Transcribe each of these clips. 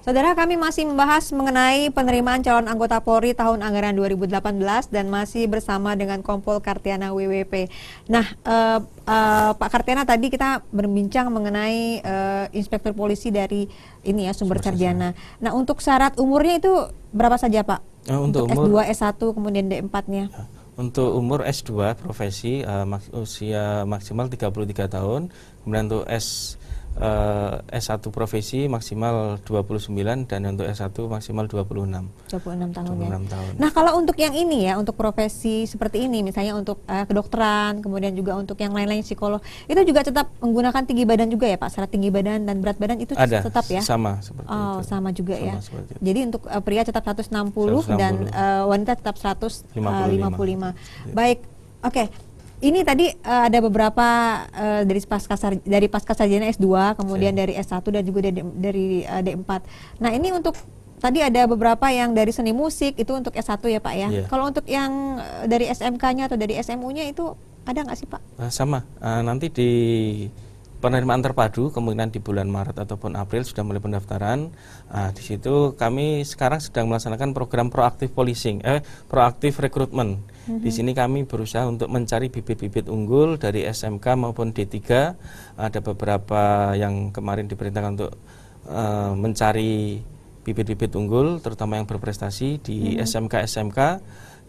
Saudara kami masih membahas mengenai penerimaan calon anggota Polri tahun anggaran 2018 dan masih bersama dengan Kompol Kartiana WWP. Nah, uh, uh, Pak Kartiana tadi kita berbincang mengenai uh, inspektur polisi dari ini ya sumber sarjana. Nah, untuk syarat umurnya itu berapa saja, Pak? Nah, untuk, untuk S2, S1 kemudian D4-nya. Ya, untuk umur S2 profesi uh, mak usia maksimal 33 tahun, kemudian untuk S Eh, S1 profesi maksimal 29 dan untuk S1 maksimal 26. 26 tahun 26 ya. tahun. Nah, kalau untuk yang ini ya, untuk profesi seperti ini misalnya untuk uh, kedokteran, kemudian juga untuk yang lain-lain psikolog, itu juga tetap menggunakan tinggi badan juga ya, Pak. Syarat tinggi badan dan berat badan itu Ada, tetap ya. sama seperti oh, itu. sama juga ya. sama ya. Itu. Jadi untuk uh, pria tetap 160, 160. dan uh, wanita tetap 155. Uh, 55. Baik. Oke. Okay ini tadi uh, ada beberapa uh, dari pasca dari pasca sarjana S2, kemudian yeah. dari S1 dan juga dari, dari uh, D4. Nah, ini untuk tadi ada beberapa yang dari seni musik itu untuk S1 ya, Pak ya. Yeah. Kalau untuk yang eh, dari SMK-nya atau dari SMU-nya itu ada nggak sih, Pak? Uh, sama. Uh, nanti di penerimaan terpadu kemungkinan di bulan Maret ataupun April sudah mulai pendaftaran. Uh, di situ kami sekarang sedang melaksanakan program proaktif policing, eh proaktif rekrutmen. Mhm. Di sini kami berusaha untuk mencari bibit-bibit unggul dari SMK maupun D3. Ada beberapa yang kemarin diperintahkan untuk uh, mencari bibit-bibit unggul, terutama yang berprestasi di mhm. SMK-SMK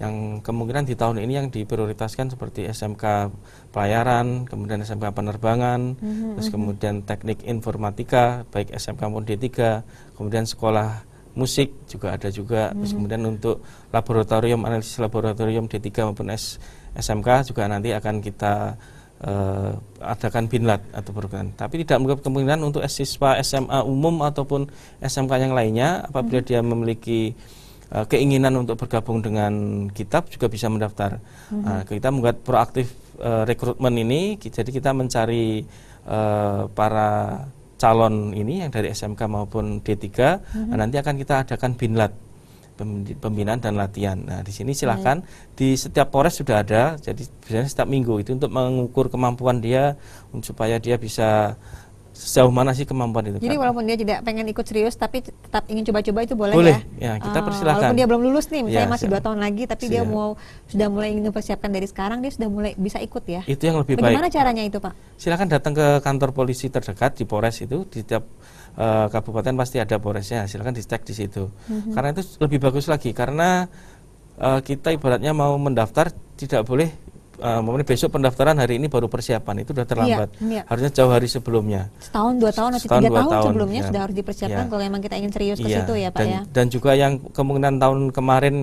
yang kemungkinan di tahun ini yang diprioritaskan seperti SMK pelayaran, kemudian SMK penerbangan, mm-hmm. terus mhm. kemudian teknik informatika, baik SMK maupun D3, kemudian sekolah musik juga ada juga. Terus hmm. kemudian untuk laboratorium analisis laboratorium D3 maupun S, SMK juga nanti akan kita uh, adakan binlat atau program. Tapi tidak menutup kemungkinan untuk siswa SMA umum ataupun SMK yang lainnya apabila hmm. dia memiliki uh, keinginan untuk bergabung dengan kitab juga bisa mendaftar. Hmm. Uh, kita membuat proaktif uh, rekrutmen ini, jadi kita mencari uh, para calon ini yang dari SMK maupun D3 hmm. nanti akan kita adakan binlat pembinaan dan latihan. Nah, di sini silahkan mm-hmm. di setiap Polres sudah ada. Jadi biasanya setiap minggu itu untuk mengukur kemampuan dia supaya dia bisa sejauh mana sih kemampuan itu. Jadi walaupun dia tidak pengen ikut serius tapi tetap ingin coba-coba itu boleh, boleh. ya? ya kita uh, persilahkan. Walaupun dia belum lulus nih, misalnya ya, masih dua tahun lagi tapi siap. dia mau sudah mulai ingin mempersiapkan dari sekarang dia sudah mulai bisa ikut ya. Itu yang lebih Bagaimana baik. Bagaimana caranya itu Pak? Silakan datang ke kantor polisi terdekat di Polres itu di tiap uh, kabupaten pasti ada Polresnya. Silakan dicek di situ. Mm -hmm. Karena itu lebih bagus lagi karena uh, kita ibaratnya mau mendaftar tidak boleh uh, besok pendaftaran hari ini baru persiapan itu sudah terlambat. Iya, iya. Harusnya jauh hari sebelumnya. Setahun dua tahun atau tiga tahun, tahun sebelumnya ya. sudah harus dipersiapkan ya. kalau memang kita ingin serius ya. ke iya. situ ya Pak dan, ya. Dan juga yang kemungkinan tahun kemarin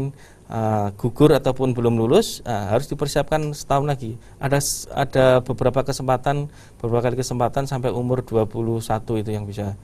uh, gugur ataupun belum lulus uh, harus dipersiapkan setahun lagi. Ada ada beberapa kesempatan beberapa kali kesempatan sampai umur 21 itu yang bisa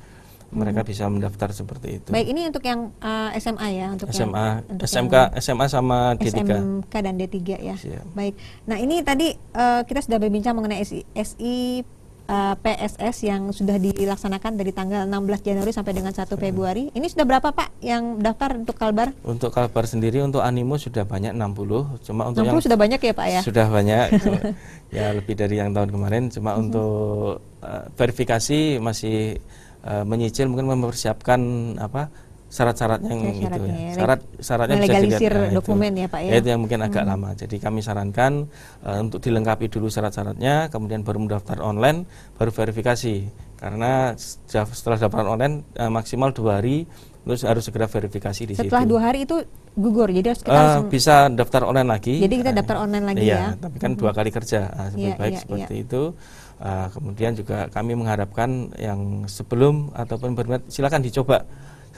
mereka hmm. bisa mendaftar seperti itu. Baik, ini untuk yang uh, eh, SMA ya, untuk SMA, yang, untuk SMK, yang, SMA sama D3. SMK dan D3 ya. Siap. Baik. Nah, ini tadi uh, kita sudah berbincang mengenai SI, SI uh, eh, PSS yang sudah dilaksanakan dari tanggal 16 Januari sampai dengan 1 hmm. Februari. Ini sudah berapa Pak yang daftar untuk Kalbar? Untuk Kalbar sendiri untuk Animo sudah banyak 60, cuma untuk 60 yang sudah banyak ya Pak ya? Sudah banyak. ya lebih dari yang tahun kemarin, cuma -hmm. untuk uh, verifikasi masih Eh, menyicil mungkin mempersiapkan apa syarat-syarat yang gitu ya, itu ya. Syarat syaratnya bisa dilihat nah, dokumen itu. ya Pak ya. Itu yang mungkin agak hmm. lama. Jadi kami sarankan uh, untuk dilengkapi dulu syarat-syaratnya kemudian baru mendaftar online baru verifikasi. Karena setelah daftar online uh, maksimal dua hari terus harus segera verifikasi di Setelah situ. Setelah dua hari itu gugur, jadi harus kita uh, bisa daftar online lagi. Jadi kita nah, daftar online lagi uh, ya. Tapi kan -hmm. dua kali kerja, nah, lebih iya, baik iya, seperti itu. Ah, kemudian juga kami mengharapkan yang sebelum ataupun berminat silakan dicoba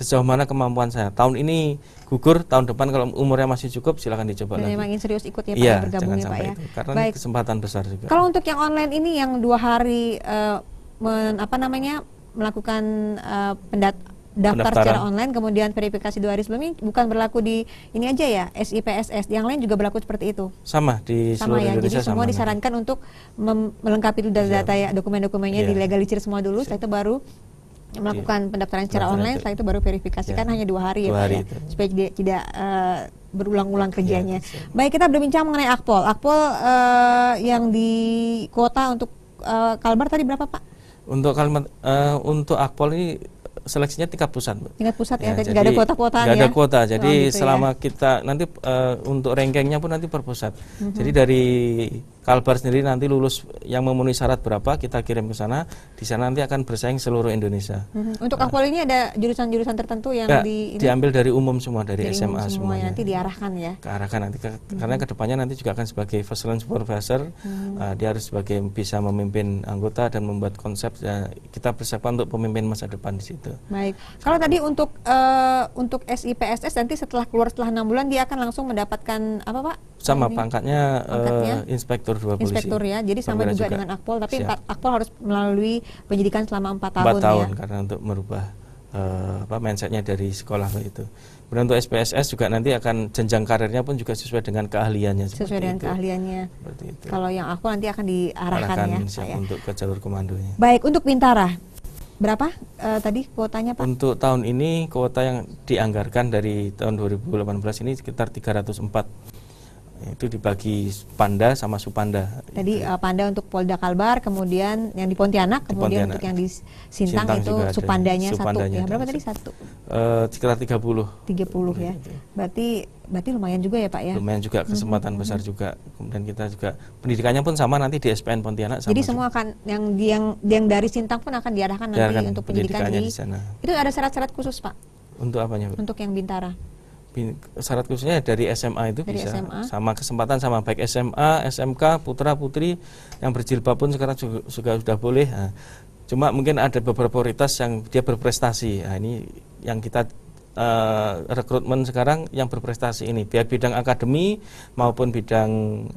sejauh mana kemampuan saya. Tahun ini gugur, tahun depan kalau umurnya masih cukup silakan dicoba Dan lagi. Memang serius ikut iya, ya Pak ya, bergabung ya Pak ya. Itu, karena Baik. kesempatan besar juga. Kalau untuk yang online ini yang dua hari uh, men, apa namanya melakukan uh, pendat daftar secara online kemudian verifikasi dua hari sebelumnya bukan berlaku di ini aja ya SIPSS yang lain juga berlaku seperti itu sama di sama ya Indonesia jadi semua sama disarankan nah. untuk melengkapi data-data iya. ya dokumen-dokumennya yeah. dilegalisir semua dulu setelah iya. itu baru melakukan yeah. pendaftaran secara Pendaftaran online, setelah itu baru verifikasi yeah. kan iya. hanya dua hari ya dua hari ya, supaya tidak, uh, berulang-ulang kerjanya. Yeah. Baik kita berbincang mengenai akpol, akpol uh, yang di kota untuk uh, Kalbar tadi berapa Pak? Untuk Kalbar, uh, untuk akpol ini seleksinya tingkat pusat. bu. Tingkat pusat ya, ya jadi, ada kuota-kuota ya. ada kuota. Oh, jadi oh, gitu ya. selama ya. kita nanti uh, untuk rankingnya pun nanti per pusat. Mm Jadi dari Kalbar sendiri nanti lulus yang memenuhi syarat berapa kita kirim ke sana. Di sana nanti akan bersaing seluruh Indonesia. Mm-hmm. Untuk akpol akwal ini ada jurusan-jurusan tertentu yang ya, di, ini? diambil dari umum semua dari, dari SMA semua semuanya. Nanti diarahkan ya. Diarahkan nanti ke, hmm. karena kedepannya nanti juga akan sebagai first line Supervisor, hmm. uh, dia harus sebagai bisa memimpin anggota dan membuat konsep uh, kita persiapan untuk pemimpin masa depan di situ. Baik. Kalau tadi untuk uh, untuk SIPSS nanti setelah keluar setelah enam bulan dia akan langsung mendapatkan apa Pak? sama pangkatnya, pangkatnya uh, inspektur dua polisi. Inspektur ya, jadi sama juga, juga dengan akpol, tapi Siap. akpol harus melalui penyidikan selama empat tahun. tahun ya. karena untuk merubah uh, apa mindsetnya dari sekolah itu. Kemudian untuk SPSS juga nanti akan jenjang karirnya pun juga sesuai dengan keahliannya. Sesuai dengan itu. keahliannya. itu. Kalau yang aku nanti akan diarahkan ya, ya, Untuk ke jalur komandonya. Baik, untuk Bintara berapa uh, tadi kuotanya Pak? Untuk tahun ini kuota yang dianggarkan dari tahun 2018 ini sekitar 304 itu dibagi Panda sama Supanda. Jadi uh, Panda untuk Polda Kalbar, kemudian yang di Pontianak, kemudian Pontianak. untuk yang di Sintang, Sintang itu Supandanya, Supandanya satu. Ya, berapa tadi satu? Eh, Sekitar tiga puluh. Tiga puluh ya. Gitu. Berarti berarti lumayan juga ya Pak ya. Lumayan juga mhm. kesempatan hmm. besar juga. Kemudian kita juga pendidikannya pun sama nanti di SPN Pontianak sama. Jadi semua juga. akan yang yang yang dari Sintang pun akan diarahkan nanti untuk pendidikan di, di sana. Itu ada syarat-syarat khusus Pak. Untuk apanya? Pak? Untuk yang Bintara syarat khususnya dari SMA itu dari bisa SMA. sama kesempatan sama baik SMA, SMK, putra putri yang berjilbab pun sekarang juga, juga sudah boleh. Nah, cuma mungkin ada beberapa prioritas yang dia berprestasi. Nah, ini yang kita uh, rekrutmen sekarang yang berprestasi ini, baik bidang akademi maupun bidang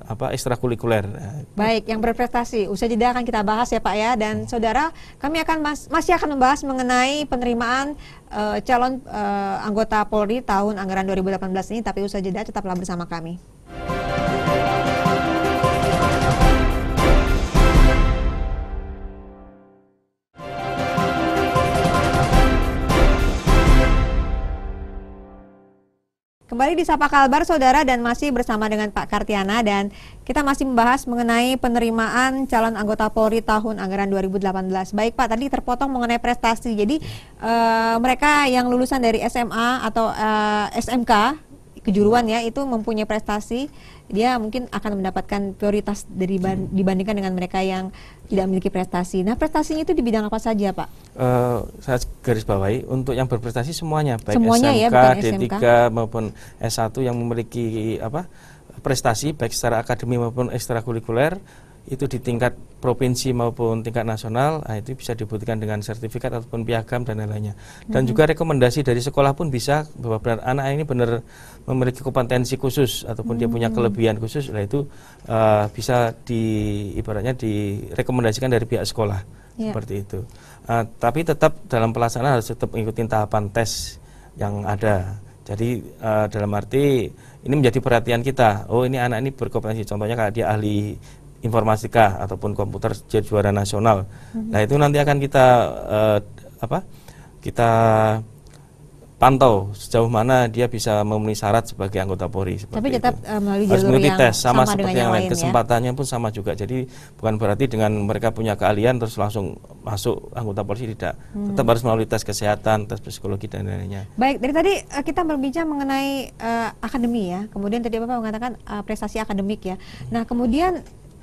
apa ekstrakurikuler. Baik, yang berprestasi. Usai jeda akan kita bahas ya Pak ya dan hmm. saudara, kami akan mas masih akan membahas mengenai penerimaan uh, calon uh, anggota Polri tahun anggaran 2018 ini tapi usai jeda tetaplah bersama kami. Kembali di Sapa Kalbar, Saudara, dan masih bersama dengan Pak Kartiana dan kita masih membahas mengenai penerimaan calon anggota Polri tahun anggaran 2018. Baik Pak, tadi terpotong mengenai prestasi. Jadi uh, mereka yang lulusan dari SMA atau uh, eh, SMK kejuruan ya itu mempunyai prestasi dia mungkin akan mendapatkan prioritas dari hmm. dibandingkan dengan mereka yang tidak memiliki prestasi. Nah prestasinya itu di bidang apa saja pak? Uh, saya garis bawahi untuk yang berprestasi semuanya baik semuanya SMK, ya, D3 SMK. maupun S1 yang memiliki apa prestasi baik secara akademi maupun ekstrakurikuler itu di tingkat provinsi maupun tingkat nasional nah itu bisa dibuktikan dengan sertifikat ataupun piagam dan lain-lainnya dan mm -hmm. juga rekomendasi dari sekolah pun bisa bahwa benar anak ini benar memiliki kompetensi khusus ataupun hmm. dia punya hmm. kelebihan khusus, nah itu uh, bisa di ibaratnya direkomendasikan dari pihak sekolah yeah. seperti itu. Uh, tapi tetap dalam pelaksanaan harus tetap mengikuti tahapan tes yang ada. Jadi uh, dalam arti ini menjadi perhatian kita. Oh ini anak ini berkompetensi. Contohnya kalau dia ahli informatika ataupun komputer jadi juara nasional. -hmm. Nah itu nanti akan kita uh, apa? Kita pantau sejauh mana dia bisa memenuhi syarat sebagai anggota Polri. Tapi tetap eh, melalui jalur yang tes sama, sama seperti yang lain. lain. Ya. Kesempatannya pun sama juga. Jadi bukan berarti dengan mereka punya keahlian terus langsung masuk anggota Polri tidak. Hmm. Tetap harus melalui tes kesehatan, tes psikologi dan lainnya. Baik, dari tadi eh, kita berbicara mengenai uh, akademi ya. Kemudian tadi Bapak mengatakan uh, prestasi akademik ya. Hmm. Nah, kemudian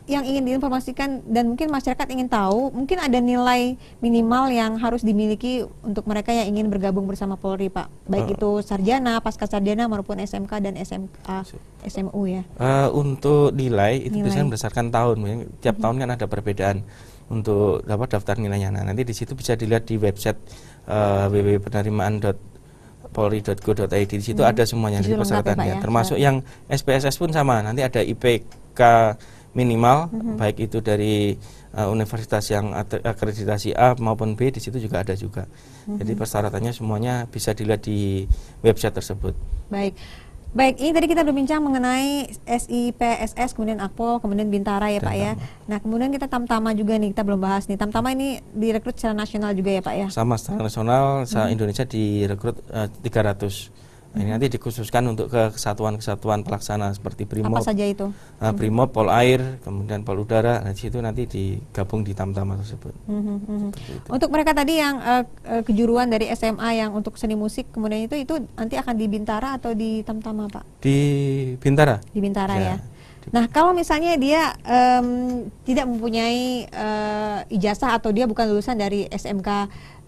yang ingin diinformasikan dan mungkin masyarakat ingin tahu, mungkin ada nilai minimal yang harus dimiliki untuk mereka yang ingin bergabung bersama Polri, Pak. Baik uh, itu sarjana, pasca sarjana maupun SMK dan SMK SMU ya. Uh, untuk nilai itu nilai. biasanya berdasarkan tahun, tiap hmm. tahun kan ada perbedaan untuk dapat daftar nilainya. Nah, nanti di situ bisa dilihat di website uh, eh, polri.go.id Di situ hmm. ada semuanya di ya, persyaratannya, ya, termasuk ya. yang SPSS pun sama. Nanti ada IPK minimal mm-hmm. baik itu dari uh, universitas yang akreditasi A maupun B di situ juga ada juga. Mm-hmm. Jadi mhm. persyaratannya semuanya bisa dilihat di website tersebut. Baik. Baik, ini tadi kita berbincang mengenai SIPSS, kemudian Akpol, kemudian Bintara ya Pak ya. Nah kemudian kita Tamtama juga nih, kita belum bahas nih. Tamtama ini direkrut secara nasional juga ya Pak ya? Sama, secara nasional, hmm. Indonesia direkrut uh, eh, 300 Nah, ini nanti dikhususkan untuk ke kesatuan-kesatuan pelaksana seperti Brimob. Apa saja itu? Nah, Brimob, Polair, kemudian Poludara. Nah, situ nanti digabung di tamtama tersebut. Mm -hmm. Untuk mereka tadi yang uh, kejuruan dari SMA yang untuk seni musik kemudian itu itu nanti akan di Bintara atau di tamtama, Pak? Di Bintara. Di Bintara ya. ya. Nah, kalau misalnya dia um, tidak mempunyai uh, ijazah atau dia bukan lulusan dari SMK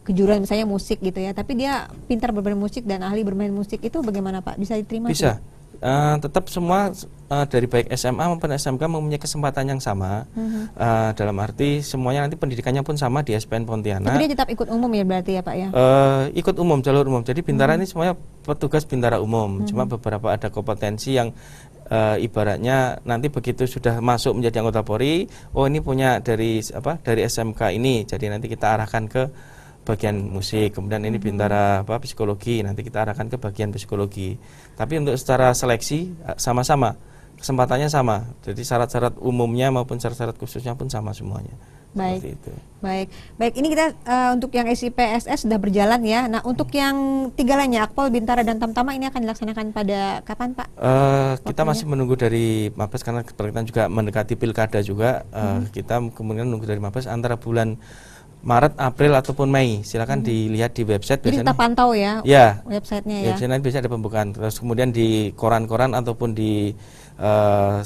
kejuruan misalnya musik gitu ya, tapi dia pintar bermain musik dan ahli bermain musik itu bagaimana Pak? Bisa diterima? Bisa. Uh, tetap semua uh, dari baik SMA maupun SMK mempunyai kesempatan yang sama uh-huh. uh, dalam arti semuanya nanti pendidikannya pun sama di SPN Pontianak. Tapi dia tetap ikut umum ya berarti ya Pak ya? Uh, ikut umum jalur umum. Jadi bintara uh-huh. ini semuanya petugas bintara umum. Uh-huh. Cuma beberapa ada kompetensi yang uh, ibaratnya nanti begitu sudah masuk menjadi anggota Polri, oh ini punya dari apa dari SMK ini. Jadi nanti kita arahkan ke bagian musik, kemudian ini hmm. bintara apa psikologi, nanti kita arahkan ke bagian psikologi. Tapi untuk secara seleksi eh, sama-sama, kesempatannya sama. Jadi syarat-syarat umumnya maupun syarat-syarat khususnya pun sama semuanya. Baik. itu. Baik. Baik, ini kita uh, untuk yang SIPSS sudah berjalan ya. Nah, untuk hmm. yang tiga lainnya Akpol, Bintara dan Tamtama ini akan dilaksanakan pada kapan, Pak? Uh, kita masih menunggu dari Mabes karena kita juga mendekati pilkada juga. Uh, hmm. kita kemudian menunggu dari Mabes antara bulan Maret, April ataupun Mei. Silakan hmm. dilihat di website. Jadi biasanya, kita pantau ya. Ya. Websitenya ya. Website biasanya ada pembukaan. Terus kemudian di koran-koran ataupun di uh,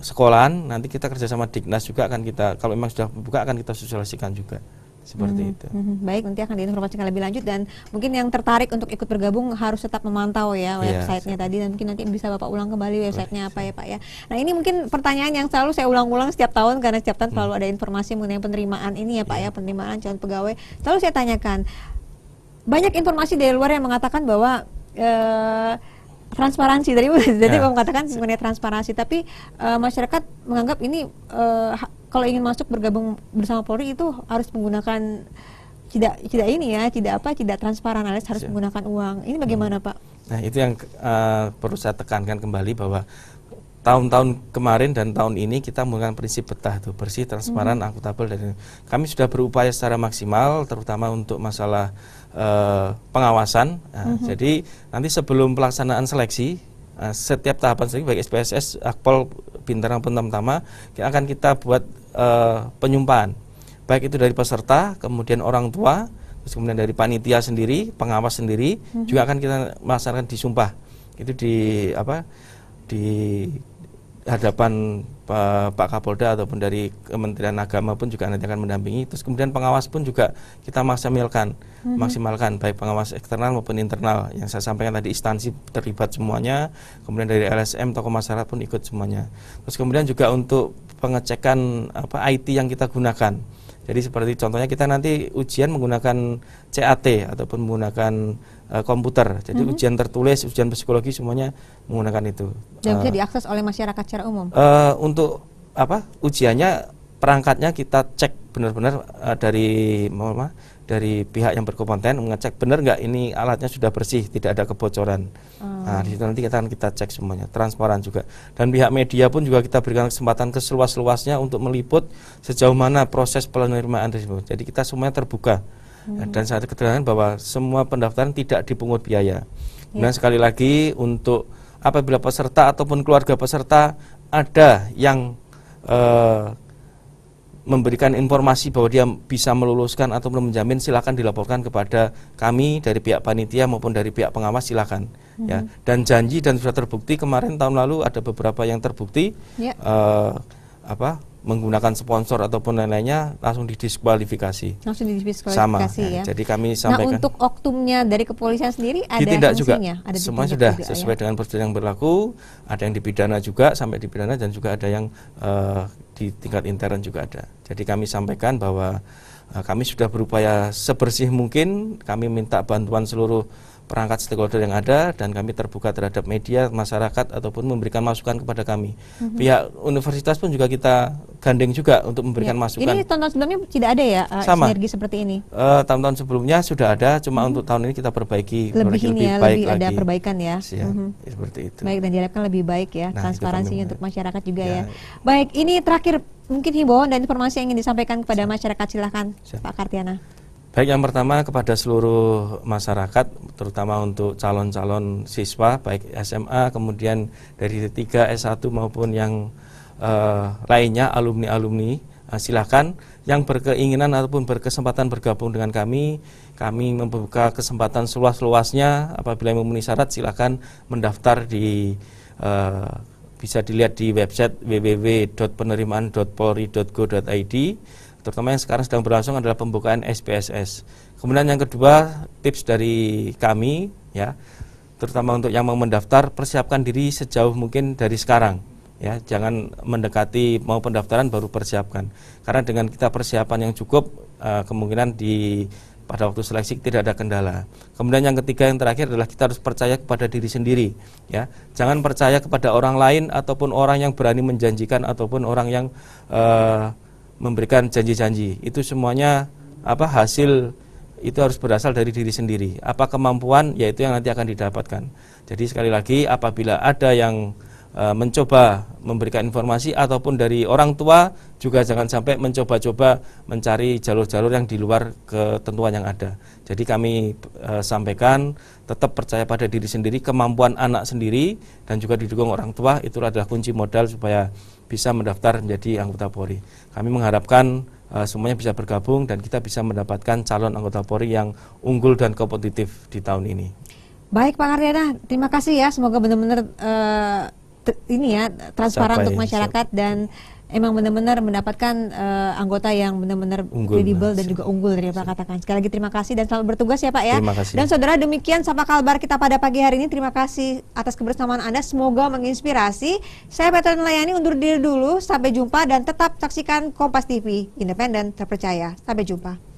sekolahan nanti kita kerjasama Dignas juga akan kita kalau memang sudah buka akan kita sosialisasikan juga seperti hmm. itu. Hmm. Baik, nanti akan diinformasikan lebih lanjut dan mungkin yang tertarik untuk ikut bergabung harus tetap memantau ya iya, websitenya yeah. tadi dan mungkin nanti bisa bapak ulang kembali website-nya apa ya pak ya. Nah ini mungkin pertanyaan yang selalu saya ulang-ulang setiap tahun karena setiap tahun hmm. selalu ada informasi mengenai penerimaan ini ya pak yeah. ya iya. penerimaan calon pegawai. Selalu saya tanyakan banyak informasi dari luar yang mengatakan bahwa ee, eh, transparansi tadi jadi yeah. mengatakan mengenai transparansi tapi e, masyarakat menganggap ini eh, kalau ingin masuk bergabung bersama Polri itu harus menggunakan tidak tidak ini ya, tidak apa, tidak transparan alias harus Siap. menggunakan uang. Ini bagaimana, hmm. Pak? Nah, itu yang uh, perlu saya tekankan kembali bahwa tahun-tahun kemarin dan tahun ini kita menggunakan prinsip betah tuh bersih, transparan, hmm. akuntabel dan kami sudah berupaya secara maksimal terutama untuk masalah uh, pengawasan. Nah, hmm. Jadi nanti sebelum pelaksanaan seleksi Eh, setiap tahapan sendiri baik SPSS, Akpol, Bintang pertama Tama akan kita buat e, penyumpahan baik itu dari peserta, kemudian orang tua, terus kemudian dari panitia sendiri, pengawas sendiri mm -hmm. juga akan kita melaksanakan disumpah itu di apa di hadapan Pak Kapolda ataupun dari Kementerian Agama pun juga nanti akan mendampingi. Terus kemudian pengawas pun juga kita maksimalkan, mm-hmm. maksimalkan baik pengawas eksternal maupun internal. Yang saya sampaikan tadi instansi terlibat semuanya, kemudian dari LSM tokoh masyarakat pun ikut semuanya. Terus kemudian juga untuk pengecekan apa IT yang kita gunakan. Jadi seperti contohnya kita nanti ujian menggunakan CAT ataupun menggunakan uh, komputer. Jadi mm -hmm. ujian tertulis, ujian psikologi semuanya menggunakan itu. Dan uh, bisa eh, diakses oleh masyarakat secara umum. Uh, untuk apa? Ujiannya perangkatnya kita cek benar-benar uh, dari mama dari pihak yang berkompeten mengecek benar nggak ini alatnya sudah bersih, tidak ada kebocoran. Hmm. Nah, di situ nanti kita akan kita cek semuanya, transparan juga. Dan pihak media pun juga kita berikan kesempatan keseluas-luasnya untuk meliput sejauh mana proses penerimaan tersebut. Jadi kita semuanya terbuka hmm. dan saya keterangan bahwa semua pendaftaran tidak dipungut biaya. Ya. Nah sekali lagi untuk apabila peserta ataupun keluarga peserta ada yang uh, memberikan informasi bahwa dia bisa meluluskan atau menjamin silakan dilaporkan kepada kami dari pihak panitia maupun dari pihak pengawas silakan ya. hmm ya dan janji dan sudah terbukti kemarin tahun lalu ada beberapa yang terbukti yeah. Ya. uh, apa menggunakan sponsor ataupun lain-lainnya langsung didiskualifikasi. Langsung didiskualifikasi Sama. ya. Jadi kami nah, sampaikan. Nah, untuk oktumnya dari kepolisian sendiri ada tidak Juga. Ada Semua sudah juga, ya? sesuai ya? dengan prosedur yang berlaku, ada yang dipidana juga sampai dipidana dan juga ada yang uh, di tingkat intern juga ada. Jadi kami sampaikan bahwa uh, kami sudah berupaya sebersih mungkin, kami minta bantuan seluruh perangkat stakeholder yang ada dan kami terbuka terhadap media, masyarakat ataupun memberikan masukan kepada kami. Mm-hmm. Pihak universitas pun juga kita gandeng juga untuk memberikan ya. masukan. Ini tahun-tahun sebelumnya tidak ada ya uh, Sama. sinergi seperti ini? Uh, tahun-tahun sebelumnya sudah ada, cuma mm-hmm. untuk tahun ini kita perbaiki lebih ini lebih ya, baik lebih lagi. ada perbaikan ya. Ya, mm-hmm. Seperti itu. Baik dan diharapkan lebih baik ya nah, transparansinya untuk masyarakat juga ya. ya. Baik, ini terakhir mungkin himbauan dan informasi yang ingin disampaikan kepada Siap. masyarakat silahkan Siap. Pak Kartiana. Baik yang pertama kepada seluruh masyarakat, terutama untuk calon-calon siswa, baik SMA, kemudian dari 3 S1 maupun yang uh, lainnya, alumni-alumni, uh, silakan yang berkeinginan ataupun berkesempatan bergabung dengan kami, kami membuka kesempatan seluas-luasnya, apabila memenuhi syarat silakan mendaftar di uh, bisa dilihat di website www.penerimaan.polri.go.id terutama yang sekarang sedang berlangsung adalah pembukaan SPSS. Kemudian yang kedua tips dari kami ya, terutama untuk yang mau mendaftar persiapkan diri sejauh mungkin dari sekarang ya, jangan mendekati mau pendaftaran baru persiapkan. Karena dengan kita persiapan yang cukup eh, kemungkinan di pada waktu seleksi tidak ada kendala. Kemudian yang ketiga yang terakhir adalah kita harus percaya kepada diri sendiri, ya. Jangan percaya kepada orang lain ataupun orang yang berani menjanjikan ataupun orang yang uh, memberikan janji-janji itu semuanya apa hasil itu harus berasal dari diri sendiri apa kemampuan yaitu yang nanti akan didapatkan jadi sekali lagi apabila ada yang Eh, mencoba memberikan informasi ataupun dari orang tua juga jangan sampai mencoba-coba mencari jalur-jalur yang di luar ketentuan yang ada. Jadi kami e, sampaikan tetap percaya pada diri sendiri, kemampuan anak sendiri dan juga didukung orang tua itu adalah kunci modal supaya bisa mendaftar menjadi anggota Polri. Kami mengharapkan e, semuanya bisa bergabung dan kita bisa mendapatkan calon anggota Polri yang unggul dan kompetitif di tahun ini. Baik Pak Karyana, terima kasih ya. Semoga benar-benar e ini ya transparan untuk ya? masyarakat siap. dan emang benar-benar mendapatkan uh, anggota yang benar-benar kredibel dan juga unggul dari Pak katakan. Sekali lagi terima kasih dan selamat bertugas ya Pak ya. Terima kasih. Dan saudara demikian sapa kalbar kita pada pagi hari ini. Terima kasih atas kebersamaan Anda. Semoga menginspirasi. Saya Petra Layani undur diri dulu. Sampai jumpa dan tetap saksikan Kompas TV, independen, terpercaya. Sampai jumpa.